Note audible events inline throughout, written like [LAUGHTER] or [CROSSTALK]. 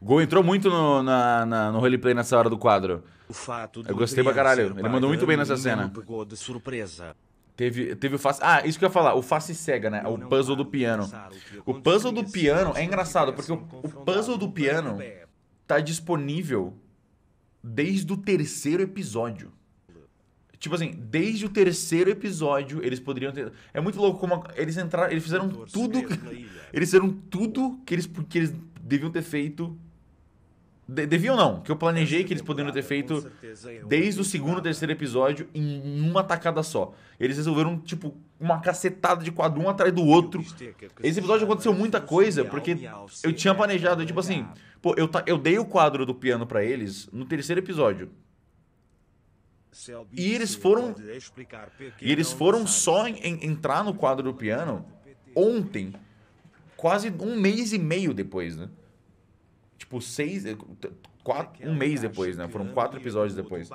Gol entrou muito no, na, na, no roleplay nessa hora do quadro. O fato Eu gostei pra caralho. Ele mandou muito bem nessa cena. Pegou de surpresa. Teve, teve o face. Ah, isso que eu ia falar, o face cega, né? O puzzle do piano. O puzzle do piano é engraçado, porque o, assim, o puzzle do piano tá disponível desde o terceiro episódio. Tipo assim, desde o terceiro episódio eles poderiam ter. É muito louco como eles entraram, eles fizeram tudo, [LAUGHS] eles fizeram tudo que eles que eles deviam ter feito de deviam não, que eu planejei é que eles poderiam ter feito desde o segundo, terceiro episódio em uma tacada só. Eles resolveram, tipo, uma cacetada de quadro um atrás do outro. Esse episódio aconteceu muita coisa, porque eu tinha é, planejado, é tipo assim, pô, eu, eu dei o quadro do piano para eles no terceiro episódio. E eles foram. E eles foram só em, entrar no quadro do piano ontem, quase um mês e meio depois, né? tipo, seis. Eh, quatro, um mês depois, né? Foram quatro episódios depois.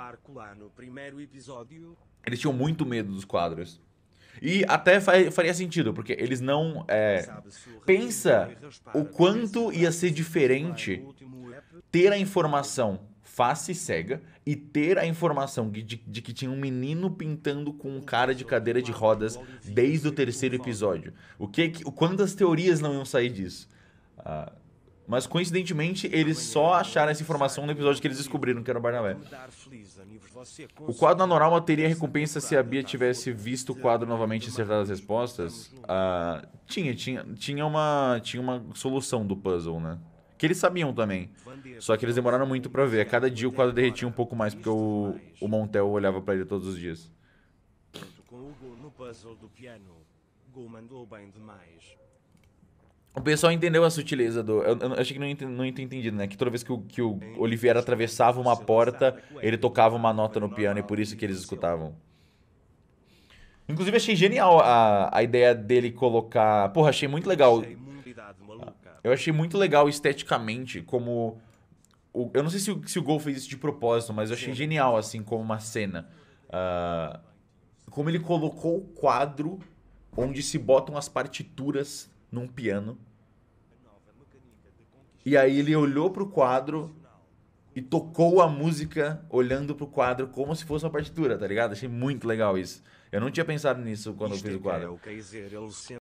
Eles tinham muito medo dos quadros. E até faria sentido, porque eles não. É, pensa o quanto ia ser diferente ter a informação face cega e ter a informação de, de, que tinha um menino pintando com um cara de cadeira de rodas desde o terceiro episódio. O que, o é quantas teorias não iam sair disso? Ah, mas coincidentemente, eles só acharam essa informação no episódio que eles descobriram que era o Barnabé. O quadro na Noralma teria recompensa tá se a Bia tivesse visto o quadro novamente e acertado as respostas? Ah, tinha, tinha, tinha uma, tinha uma solução do puzzle, né? Que eles sabiam também. Só que eles demoraram muito para ver. A cada dia o quadro derretia um pouco mais, porque o, é o Montel olhava para ele todos os dias. Com o no puzzle do piano, Go mandou bem demais. O pessoal entendeu a sutileza do. Eu, eu achei que não entendi, não entendido, né? Que toda vez que o, que o Oliveira atravessava uma porta, ele tocava uma nota no piano e por isso que eles escutavam. Inclusive, achei genial a, a ideia dele colocar. Porra, achei muito legal. Eu achei muito legal esteticamente como. O... eu não sei se o, se o Gol fez isso de propósito, mas eu achei genial, assim, como uma cena. Uh... como ele colocou o quadro onde se botam as partituras num piano. E aí ele olhou para o quadro e tocou a música olhando pro quadro como se fosse uma partitura, tá ligado? Achei muito legal isso. Eu não tinha pensado nisso quando Isto eu fiz o quadro. É o ele sempre... É